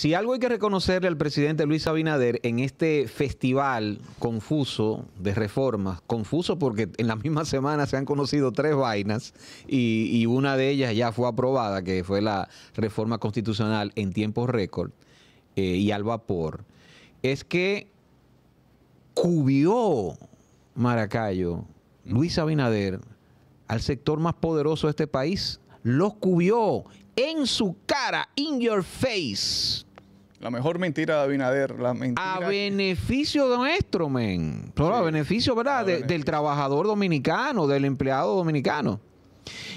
Si algo hay que reconocerle al presidente Luis Abinader en este festival confuso de reformas, confuso porque en la misma semana se han conocido tres vainas y, una de ellas ya fue aprobada, que fue la reforma constitucional en tiempos récord eh, y al vapor, es que cubió Maracayo, Luis Abinader, al sector más poderoso de este país, los cubió en su cara, in your face. La mejor mentira de Abinader. La mentira a beneficio de nuestro, men. a beneficio, ¿verdad? Del trabajador dominicano, del empleado dominicano.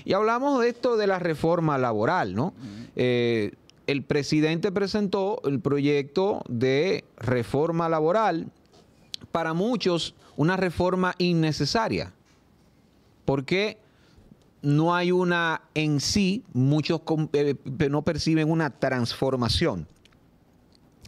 Y hablamos de esto de la reforma laboral, ¿no? Eh, el presidente presentó el proyecto de reforma laboral, para muchos una reforma innecesaria, porque no hay una en sí, muchos eh, no perciben una transformación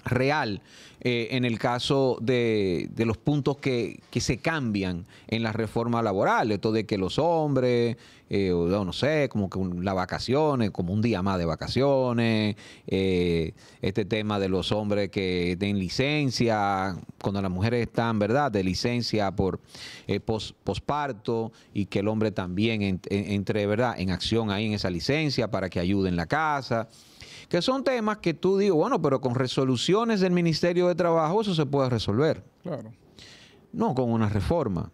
real eh, en el caso de, los puntos que, se cambian en la reforma laboral, esto de que los hombres, eh, no sé, como que las vacaciones, como un día más de vacaciones, eh, este tema de los hombres que den licencia, cuando las mujeres están, ¿verdad?, de licencia por posparto y que el hombre también entre, ¿verdad?, en acción ahí en esa licencia para que ayude en la casa que son temas que tú digo, bueno, pero con resoluciones del Ministerio de Trabajo eso se puede resolver. Claro. No con una reforma.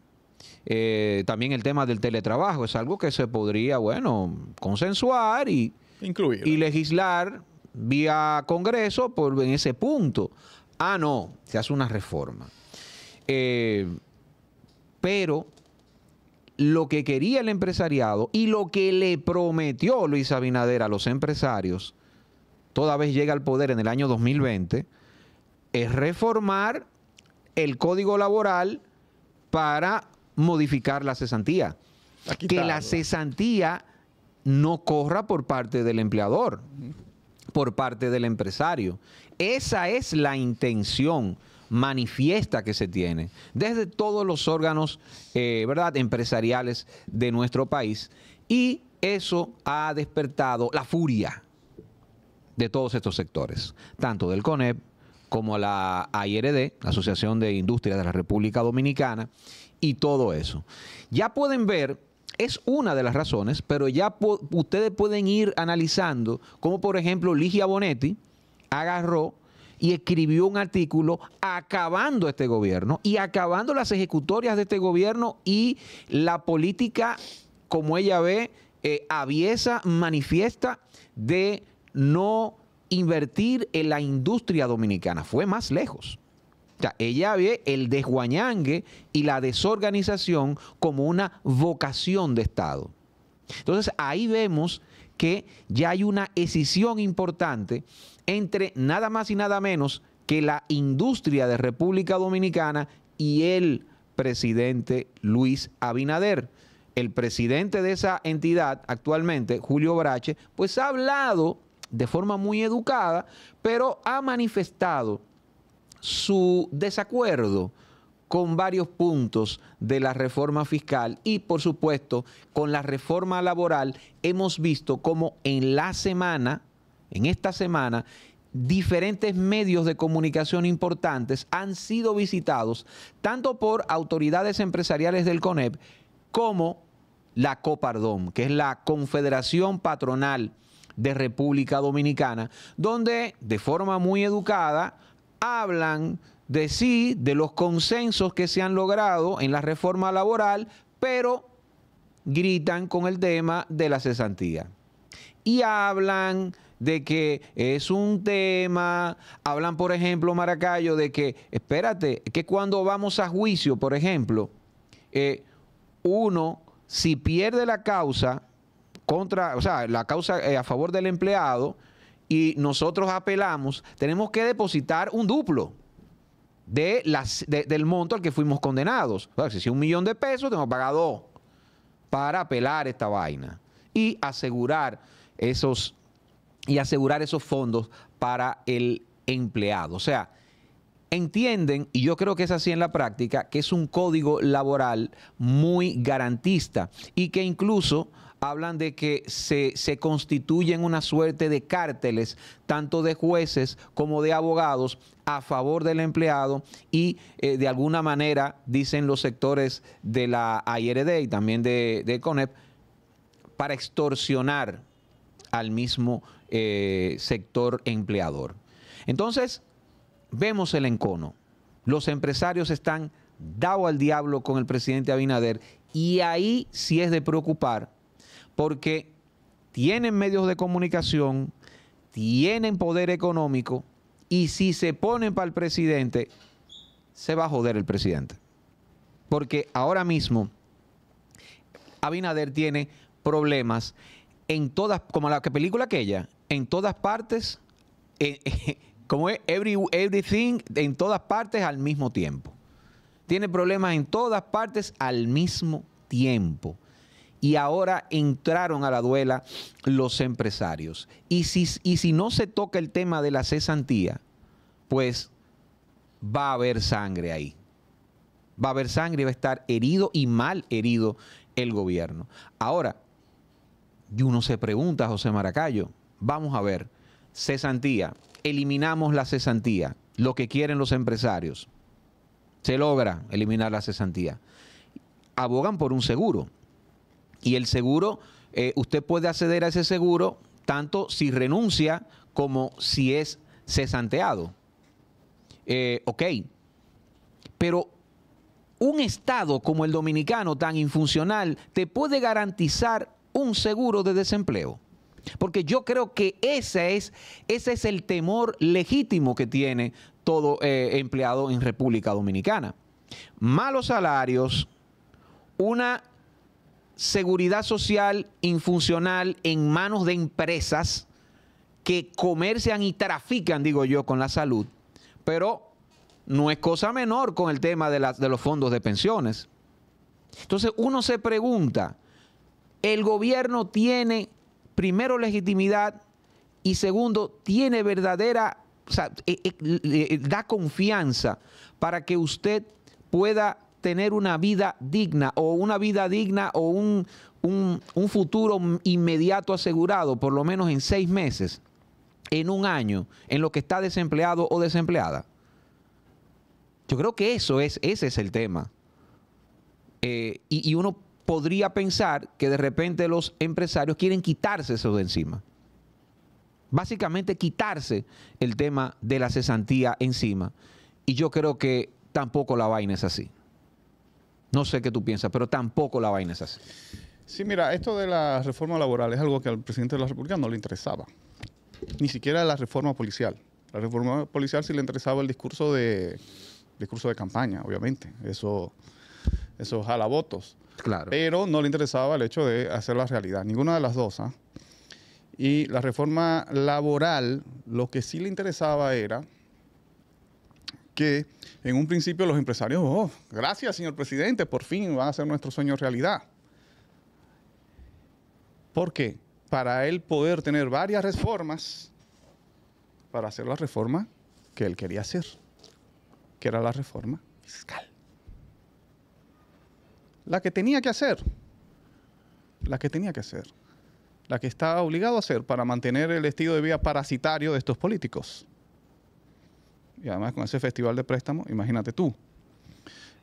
Eh, también el tema del teletrabajo es algo que se podría, bueno, consensuar y, Incluir. y legislar vía Congreso por, en ese punto. Ah, no, se hace una reforma. Eh, pero lo que quería el empresariado y lo que le prometió Luis Abinader a los empresarios toda vez llega al poder en el año 2020, es reformar el código laboral para modificar la cesantía. Que la cesantía no corra por parte del empleador, por parte del empresario. Esa es la intención manifiesta que se tiene desde todos los órganos eh, ¿verdad? empresariales de nuestro país y eso ha despertado la furia de todos estos sectores, tanto del CONEP como la AIRD, la Asociación de Industria de la República Dominicana, y todo eso. Ya pueden ver, es una de las razones, pero ya ustedes pueden ir analizando cómo, por ejemplo, Ligia Bonetti agarró y escribió un artículo acabando este gobierno y acabando las ejecutorias de este gobierno y la política, como ella ve, eh, aviesa, manifiesta de no invertir en la industria dominicana. Fue más lejos. ella ve el desguañangue y la desorganización como una vocación de Estado. Entonces ahí vemos que ya hay una escisión importante entre nada más y nada menos que la industria de República Dominicana y el presidente Luis Abinader. El presidente de esa entidad actualmente, Julio Brache, pues ha hablado de forma muy educada, pero ha manifestado su desacuerdo con varios puntos de la reforma fiscal y por supuesto con la reforma laboral hemos visto como en la semana, en esta semana, diferentes medios de comunicación importantes han sido visitados tanto por autoridades empresariales del CONEP como la COPARDOM, que es la Confederación Patronal de República Dominicana, donde de forma muy educada hablan de sí, de los consensos que se han logrado en la reforma laboral, pero gritan con el tema de la cesantía. Y hablan de que es un tema, hablan por ejemplo, Maracayo, de que, espérate, que cuando vamos a juicio, por ejemplo, eh, uno, si pierde la causa, contra, o sea, la causa eh, a favor del empleado y nosotros apelamos, tenemos que depositar un duplo. De las, del monto al que fuimos condenados. O si un millón de pesos, tengo que pagar dos para apelar esta vaina y asegurar esos, y asegurar esos fondos para el empleado. O sea, entienden, y yo creo que es así en la práctica, que es un código laboral muy garantista y que incluso hablan de que se, constituyen una suerte de cárteles, tanto de jueces como de abogados, a favor del empleado y eh, de alguna manera, dicen los sectores de la ARD y también de, CONEP, para extorsionar al mismo eh, sector empleador. Entonces, vemos el encono. Los empresarios están dado al diablo con el presidente Abinader y ahí sí es de preocupar porque tienen medios de comunicación, tienen poder económico y si se ponen para el presidente, se va a joder el presidente. Porque ahora mismo Abinader tiene problemas en todas, como la película aquella, en todas partes, eh, eh, como es everything, en todas partes al mismo tiempo. Tiene problemas en todas partes al mismo tiempo y ahora entraron a la duela los empresarios. Y si, si no se toca el tema de la cesantía, pues va a haber sangre ahí. Va a haber sangre y va a estar herido y mal herido el gobierno. Ahora, y uno se pregunta, José Maracayo, vamos a ver, cesantía, eliminamos la cesantía, lo que quieren los empresarios. Se logra eliminar la cesantía. Abogan por un seguro y el seguro, eh, usted puede acceder a ese seguro tanto si renuncia como si es cesanteado. Eh, ok, pero un Estado como el dominicano, tan infuncional, te puede garantizar un seguro de desempleo. Porque yo creo que ese es, ese es el temor legítimo que tiene todo eh, empleado en República Dominicana. Malos salarios, una seguridad social infuncional en manos de empresas que comercian y trafican, digo yo, con la salud. Pero no es cosa menor con el tema de, las de los fondos de pensiones. Entonces uno se pregunta, ¿el gobierno tiene, primero, legitimidad y segundo, tiene verdadera, o sea, eh, eh, da confianza para que usted pueda tener una vida digna o una vida digna o un, futuro inmediato asegurado, por lo menos en seis meses, en un año, en lo que está desempleado o desempleada. Yo creo que eso es, ese es el tema. Eh, y, uno podría pensar que de repente los empresarios quieren quitarse eso de encima. Básicamente quitarse el tema de la cesantía encima. Y yo creo que tampoco la vaina es así. No sé qué tú piensas, pero tampoco la vaina es así. Sí, mira, esto de la reforma laboral es algo que al presidente de la República no le interesaba. Ni siquiera la reforma policial. La reforma policial sí le interesaba el discurso de, discurso de campaña, obviamente. Eso, eso jala votos. Claro. Pero no le interesaba el hecho de hacer la realidad. Ninguna de las dos. ¿ah? Y la reforma laboral, lo que sí le interesaba era que en un principio los empresarios, oh, gracias señor presidente, por fin va a ser nuestro sueño realidad. ¿Por qué? Para él poder tener varias reformas para hacer la reforma que él quería hacer, que era la reforma fiscal. La que tenía que hacer, la que tenía que hacer, la que estaba obligado a hacer para mantener el estilo de vida parasitario de estos políticos y además con ese festival de préstamos, imagínate tú.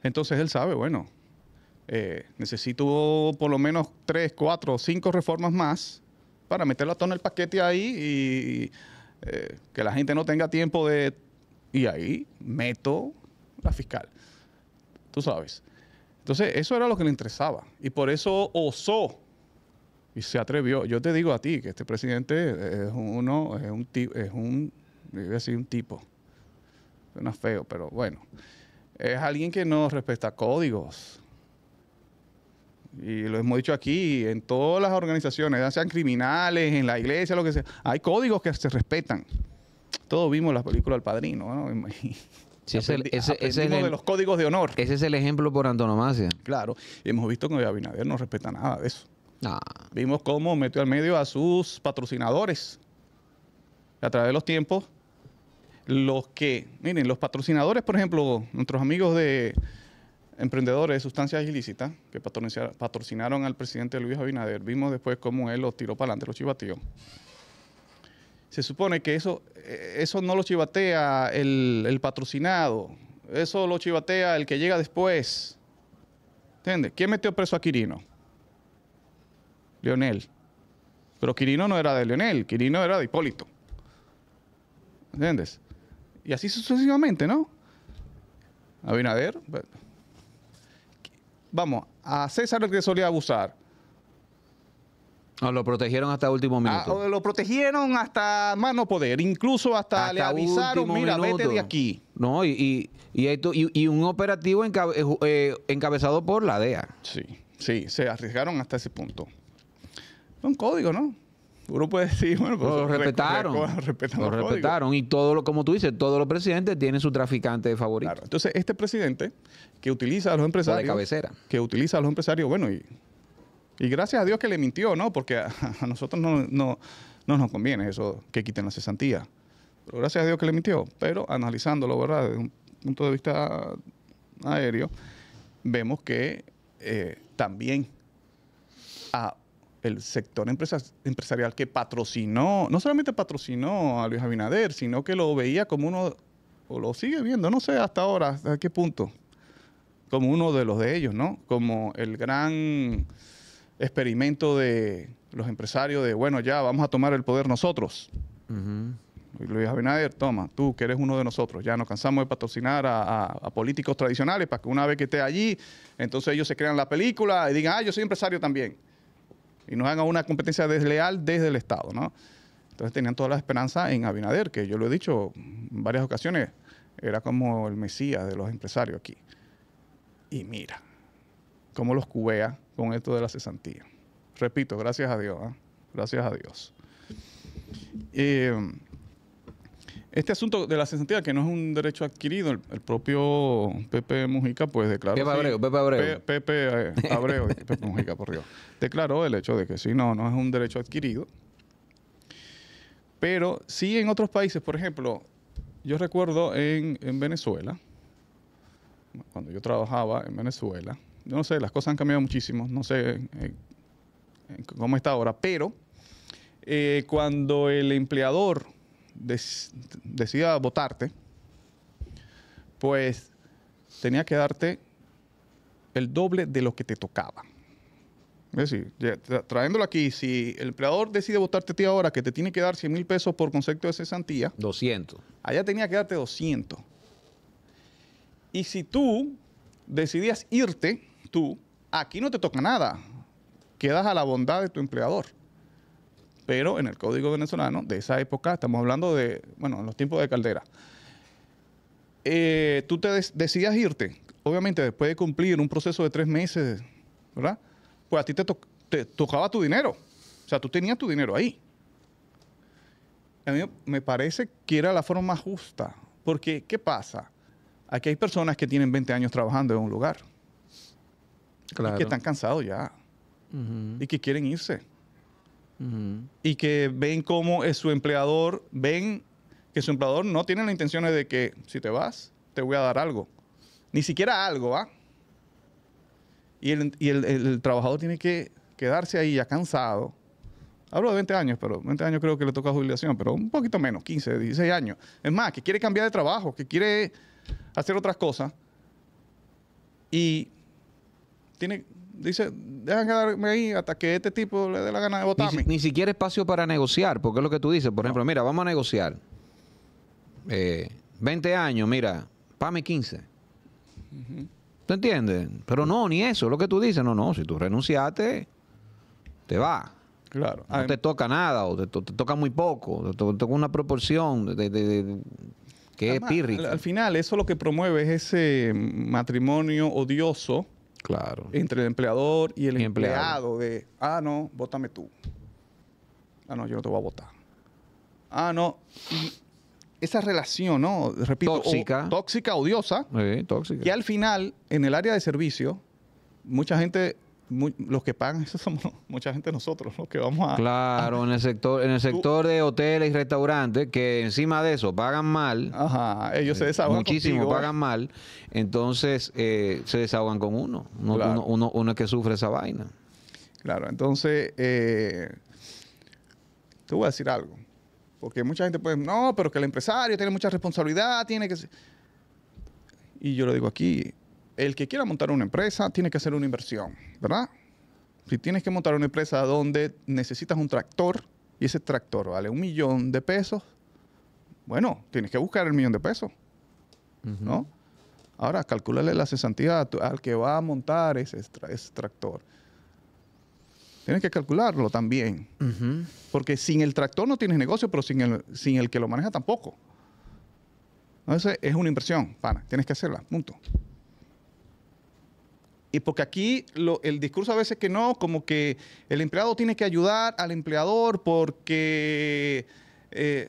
Entonces él sabe, bueno, eh, necesito por lo menos tres, cuatro, cinco reformas más para meterlo todo en el paquete ahí y eh, que la gente no tenga tiempo de... Y ahí meto la fiscal, tú sabes. Entonces, eso era lo que le interesaba y por eso osó y se atrevió. Yo te digo a ti que este presidente es uno, es un, es un, decir, un tipo feo, pero bueno. Es alguien que no respeta códigos. Y lo hemos dicho aquí, en todas las organizaciones, ya sean criminales, en la iglesia, lo que sea, hay códigos que se respetan. Todos vimos la película El Padrino, ¿no? ese, es el, de los códigos de honor. Ese es el ejemplo por antonomasia. Claro. Y hemos visto que Abinader no respeta nada de eso. Ah. Vimos cómo metió al medio a sus patrocinadores. A través de los tiempos los que, miren, los patrocinadores, por ejemplo, nuestros amigos de emprendedores de sustancias ilícitas que patrocinaron al presidente Luis Abinader, vimos después cómo él los tiró para adelante, los chivateó. Se supone que eso, eh, eso no lo chivatea el, el patrocinado, eso lo chivatea el que llega después. ¿Entiendes? ¿Quién metió preso a Quirino? Leonel. Pero Quirino no era de Leonel, Quirino era de Hipólito. ¿Entiendes? Y así sucesivamente, ¿no? Abinader. Vamos, a César el que solía abusar. lo protegieron hasta último ah, minuto. lo protegieron hasta más no poder. Incluso hasta, le avisaron, mira, vete de aquí. No, y, esto, y un operativo eh, eh, encabezado por la DEA. Sí, sí, se arriesgaron hasta ese punto. Un código, ¿no? uno puede decir, bueno, pues, lo respetaron. lo respetaron. Y todo lo, como tú dices, todos los presidentes tienen su traficante favorito. Entonces, este presidente que utiliza a los empresarios. de cabecera. Que utiliza a los empresarios, bueno, y, y gracias a Dios que le mintió, ¿no? Porque a, nosotros no, no, nos conviene eso, que quiten la cesantía. Pero gracias a Dios que le mintió. Pero analizándolo, ¿verdad? Desde un punto de vista aéreo, vemos que eh, también a el sector empresarial que patrocinó, no solamente patrocinó a Luis Abinader, sino que lo veía como uno, o lo sigue viendo, no sé hasta ahora, hasta qué punto, como uno de los de ellos, ¿no? Como el gran experimento de los empresarios de, bueno, ya vamos a tomar el poder nosotros. Luis Abinader, toma, tú que eres uno de nosotros, ya nos cansamos de patrocinar a, a, políticos tradicionales para que una vez que esté allí, entonces ellos se crean la película y digan, ah, yo soy empresario también y no hagan una competencia desleal desde el Estado, ¿no? Entonces tenían toda la esperanza en Abinader, que yo lo he dicho en varias ocasiones, era como el mesías de los empresarios aquí. Y mira, cómo los cubea con esto de la cesantía. Repito, gracias a Dios, ¿eh? gracias a Dios. Eh, este asunto de la cesantía, que no es un derecho adquirido, el, propio Pepe Mujica, pues declaró. Pepe Abreu, Pepe Abreu. Eh, Pepe Mujica, por Dios. Declaró el hecho de que sí, no, no es un derecho adquirido. Pero sí en otros países, por ejemplo, yo recuerdo en, Venezuela, cuando yo trabajaba en Venezuela, yo no sé, las cosas han cambiado muchísimo, no sé cómo está ahora, pero eh, cuando el empleador decida votarte, pues tenía que darte el doble de lo que te tocaba. Es decir, trayéndolo aquí, si el empleador decide votarte a ti ahora que te tiene que dar 100 mil pesos por concepto de cesantía. 200. Allá tenía que darte 200. Y si tú decidías irte, tú, aquí no te toca nada. Quedas a la bondad de tu empleador pero en el Código venezolano de esa época, estamos hablando de, bueno, en los tiempos de Caldera, eh, tú te decías irte, obviamente después de cumplir un proceso de tres meses, ¿verdad? Pues a ti te, tocaba tu dinero, o sea, tú tenías tu dinero ahí. A mí me parece que era la forma más justa, porque ¿qué pasa? Aquí hay personas que tienen 20 años trabajando en un lugar. Claro. Y que están cansados ya. Y que quieren irse y que ven cómo es su empleador, ven que su empleador no tiene la intención de que si te vas, te voy a dar algo. Ni siquiera algo, ¿va? Y el, el trabajador tiene que quedarse ahí ya cansado. Hablo de 20 años, pero 20 años creo que le toca jubilación, pero un poquito menos, 15, 16 años. Es más, que quiere cambiar de trabajo, que quiere hacer otras cosas. Y tiene, dice, dejan quedarme ahí hasta que este tipo le dé la gana de votarme. Ni, siquiera espacio para negociar, porque es lo que tú dices. Por ejemplo, mira, vamos a negociar. 20 eh, años, mira, pame 15. entiendes? Pero no, ni eso, lo que tú dices. No, no, si tú renunciaste, te va. Claro. No te toca nada, o te, toca muy poco, te, toca una proporción de, que es pírrica. Al, al, final, eso lo que promueve es ese matrimonio odioso Claro. Entre el empleador y el empleado. de, ah, no, vótame tú. Ah, no, yo no te voy a votar. Ah, no. esa relación, ¿no? Repito, tóxica. tóxica, odiosa. Sí, tóxica. Y al final, en el área de servicio, mucha gente los que pagan eso somos mucha gente nosotros, los que vamos a... Claro, en el sector en el sector de hoteles y restaurantes, que encima de eso pagan mal. Ajá, ellos se eh, desahogan. Muchísimo pagan ¿eh? mal, entonces eh, se desahogan con uno. Uno, es que sufre esa vaina. Claro, entonces te voy a decir algo, porque mucha gente puede, no, pero que el empresario tiene mucha responsabilidad, tiene que... Y yo lo digo aquí, el que quiera montar una empresa tiene que hacer una inversión, ¿verdad? Si tienes que montar una empresa donde necesitas un tractor y ese tractor vale un millón de pesos, bueno, tienes que buscar el millón de pesos, ¿no? Ahora, calcularle la cesantía al que va a montar ese, tractor. Tienes que calcularlo también. Porque sin el tractor no tienes negocio, pero sin el, sin el que lo maneja tampoco. Entonces, es una inversión, pana. Tienes que hacerla, punto. Y porque aquí el discurso a veces que no, como que el empleado tiene que ayudar al empleador porque, eh,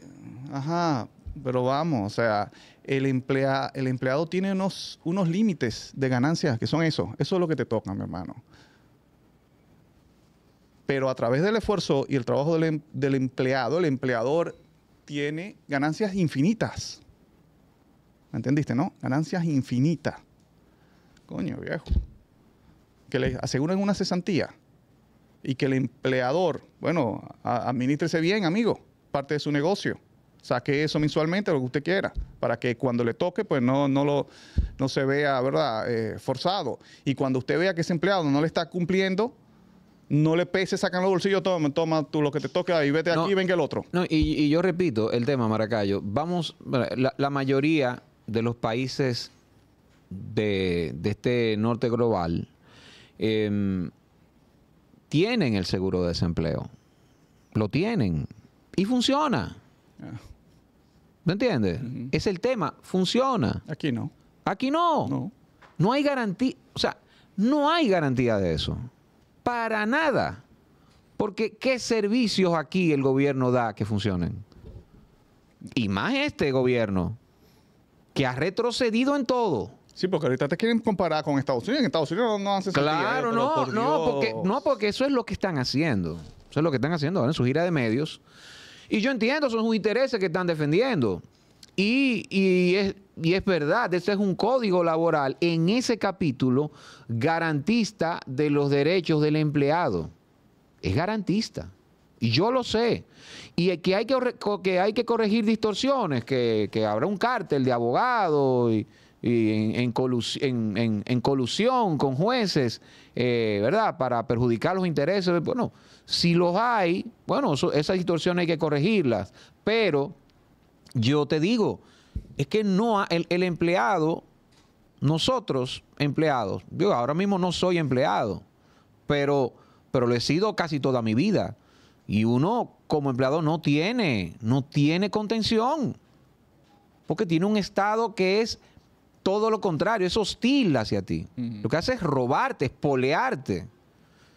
ajá, pero vamos, o sea, el, el empleado tiene unos, unos límites de ganancias que son eso, eso es lo que te toca, mi hermano. Pero a través del esfuerzo y el trabajo del, em, del empleado, el empleador tiene ganancias infinitas. ¿Me entendiste, no? Ganancias infinitas. Coño, viejo que le aseguren una cesantía y que el empleador, bueno, administrese bien, amigo, parte de su negocio. Saque eso mensualmente, lo que usted quiera, para que cuando le toque, pues no, no, lo, no se vea, ¿verdad?, eh, forzado. Y cuando usted vea que ese empleado no le está cumpliendo, no le pese, sacan los bolsillos, toma, toma tú lo que te toque, y vete aquí y venga el otro. y, yo repito el tema, Maracayo. Vamos, la, mayoría de los países de, de este norte global Em, tienen el seguro de desempleo. Lo tienen. Y funciona. no ah. entiendes? Es el tema. Funciona. Aquí no. Aquí no. No, no hay garantía. O sea, no hay garantía de eso. Para nada. Porque ¿qué servicios aquí el gobierno da que funcionen? Y más este gobierno, que ha retrocedido en todo. Sí, porque ahorita te quieren comparar con Estados Unidos. En Estados Unidos no hacen ¿eh? Claro, no, no, porque, no, porque eso es lo que están haciendo. Eso es lo que están haciendo ahora en su gira de medios. Y yo entiendo, son sus intereses que están defendiendo. Y, es, verdad, ese es un código laboral en ese capítulo garantista de los derechos del empleado. Es garantista. Y yo lo sé. Y que hay que, que, hay que corregir distorsiones, que, que habrá un cártel de abogados y y en, en, colusión con jueces, eh, ¿verdad? Para perjudicar los intereses. Bueno, si los hay, bueno, esas distorsiones hay que corregirlas. Pero yo te digo, es que no el, empleado, nosotros empleados, yo ahora mismo no soy empleado, pero, pero lo he sido casi toda mi vida. Y uno como empleado no tiene, no tiene contención, porque tiene un Estado que es todo lo contrario, es hostil hacia ti. Lo que hace es robarte, espolearte.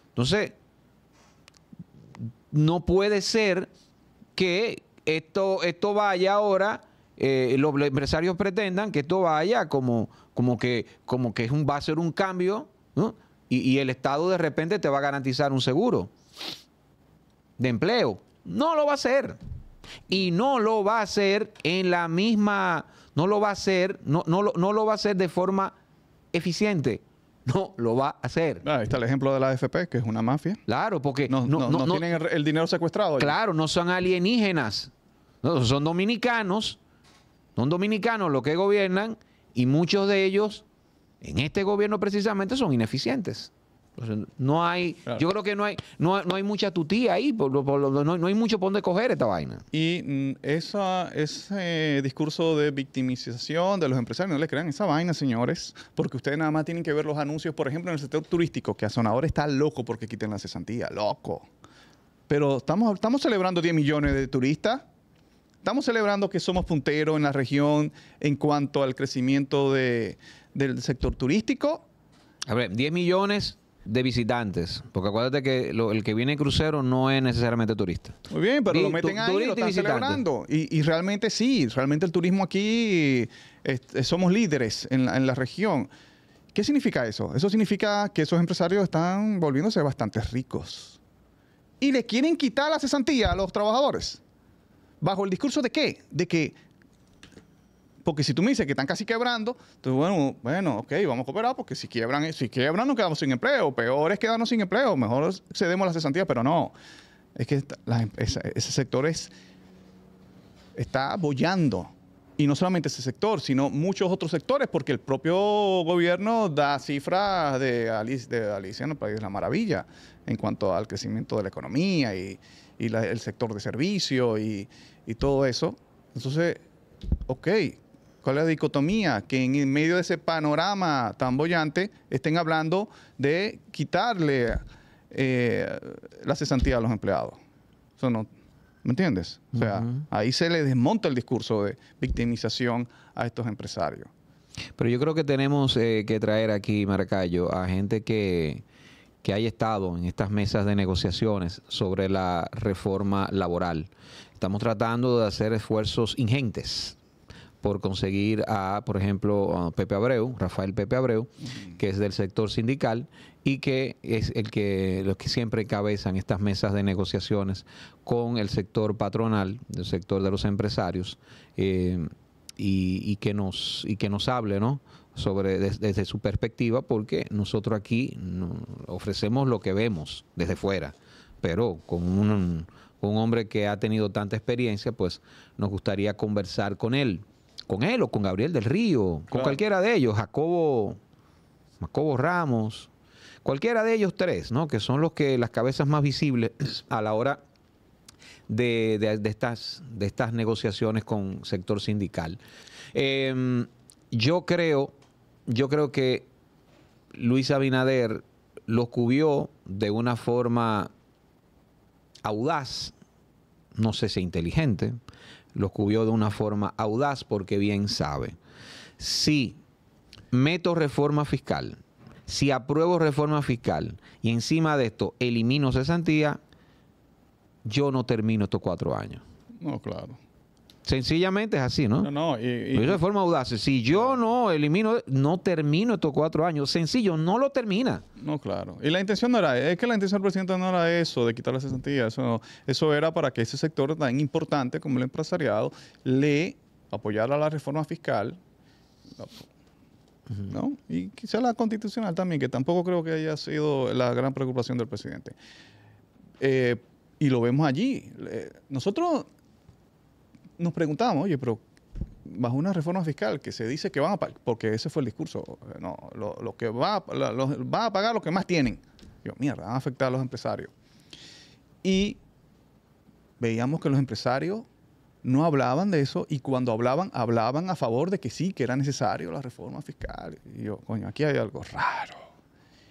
Entonces, no puede ser que esto, esto vaya ahora, eh, los empresarios pretendan que esto vaya como, como, que, como que es va a ser un cambio y, el Estado de repente te va a garantizar un seguro de empleo. No lo va a hacer. Y no lo va a hacer en la misma no lo va a hacer, no, no, no lo va a hacer de forma eficiente no lo va a hacer. Ah, ahí está el ejemplo de la AFP, que es una mafia. Claro, porque no, tienen el, dinero secuestrado. Claro, no son alienígenas, son dominicanos, son dominicanos los que gobiernan y muchos de ellos en este gobierno precisamente son ineficientes no hay, yo creo que no hay, no, hay mucha tutía ahí, no, hay mucho por dónde coger esta vaina. Y mm, ese discurso de victimización de los empresarios, no le crean esa vaina, señores, porque ustedes nada más tienen que ver los anuncios, por ejemplo, en el sector turístico, que a Sonador está loco porque quiten la cesantía, loco. Pero estamos, estamos celebrando 10 millones de turistas. Estamos celebrando que somos punteros en la región en cuanto al crecimiento del sector turístico. A ver, 10 millones de visitantes. Porque acuérdate que el que viene en crucero no es necesariamente turista. Muy bien, pero lo meten ahí y lo están celebrando. Y, realmente sí, realmente el turismo aquí eh, somos líderes en en la región. ¿Qué significa eso? Eso significa que esos empresarios están volviéndose bastante ricos. Y le quieren quitar la cesantía a los trabajadores. ¿Bajo el discurso de qué? De que porque si tú me dices que están casi quebrando, entonces bueno, bueno, ok, vamos a cooperar porque si quiebran, si quiebran nos quedamos sin empleo. Peor es quedarnos sin empleo, mejor cedemos las cesantías, pero no. Es que em, ese sector es, está bollando. Y no solamente ese sector, sino muchos otros sectores, porque el propio gobierno da cifras de, de Alicia en el País de la Maravilla en cuanto al crecimiento de la economía y, el sector de servicio y, y todo eso. Entonces, ok, ¿Cuál es la dicotomía? Que en medio de ese panorama tan bollante estén hablando de quitarle eh, la cesantía a los empleados. ¿Me entiendes? O sea, ahí se le desmonta el discurso de victimización a estos empresarios. Pero yo creo que tenemos eh, que traer aquí, Maracayo, a gente que, que haya estado en estas mesas de negociaciones sobre la reforma laboral. Estamos tratando de hacer esfuerzos ingentes por conseguir a, por ejemplo, a Pepe Abreu, Rafael Pepe Abreu, que es del sector sindical y que es el que los que siempre encabezan estas mesas de negociaciones con el sector patronal, el sector de los empresarios, eh, y, que nos y que nos hable, ¿no? sobre desde su perspectiva, porque nosotros aquí ofrecemos lo que vemos desde fuera, pero con un hombre que ha tenido tanta experiencia, pues nos gustaría conversar con él con él o con Gabriel del Río, con cualquiera de ellos, Jacobo, Ramos, cualquiera de ellos tres, ¿no? Que son los que las cabezas más visibles a la hora de, estas, de estas negociaciones con sector sindical. Em, yo creo, yo creo que Luis Abinader lo cubrió de una forma audaz, no sé si inteligente, lo cubrió de una forma audaz porque bien sabe. Si meto reforma fiscal, si apruebo reforma fiscal y encima de esto elimino cesantía, yo no termino estos cuatro años. No, claro. Sencillamente es así, ¿no? No, no. Y, y, de forma audaz. Si yo no elimino, no termino estos cuatro años. Sencillo, no lo termina. No, claro. Y la intención no era, es que la intención del presidente no era eso, de quitar la cesantía. Eso, eso era para que ese sector tan importante como el empresariado le apoyara la reforma fiscal, ¿no? Y quizá la constitucional también, que tampoco creo que haya sido la gran preocupación del presidente. Eh, y lo vemos allí. Eh, nosotros nos preguntábamos, oye, pero bajo una reforma fiscal que se dice que van a pagar, porque ese fue el discurso, no, lo, que va, a pagar lo que más tienen. Yo, mierda, van a afectar a los empresarios. Y veíamos que los empresarios no hablaban de eso y cuando hablaban, hablaban a favor de que sí, que era necesario la reforma fiscal. Y yo, coño, aquí hay algo raro.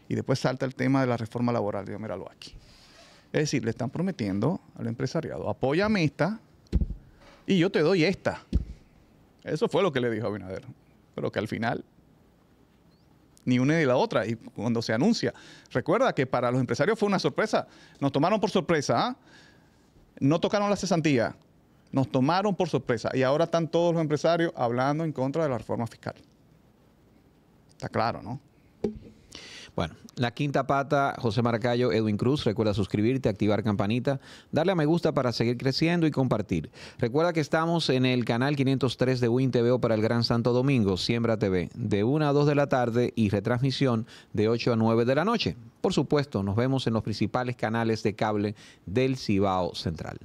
Y después salta el tema de la reforma laboral. Digo, míralo aquí. Es decir, le están prometiendo al empresariado, apóyame esta, y yo te doy esta. Eso fue lo que le dijo Abinader. Pero que al final, ni una ni la otra. Y cuando se anuncia, recuerda que para los empresarios fue una sorpresa. Nos tomaron por sorpresa. ¿ah? No tocaron la cesantía. Nos tomaron por sorpresa. Y ahora están todos los empresarios hablando en contra de la reforma fiscal. Está claro, ¿no? Bueno, la quinta pata, José Maracayo, Edwin Cruz. Recuerda suscribirte, activar campanita, darle a me gusta para seguir creciendo y compartir. Recuerda que estamos en el canal 503 de Win TVO para el Gran Santo Domingo, Siembra TV, de 1 a 2 de la tarde y retransmisión de 8 a 9 de la noche. Por supuesto, nos vemos en los principales canales de cable del Cibao Central.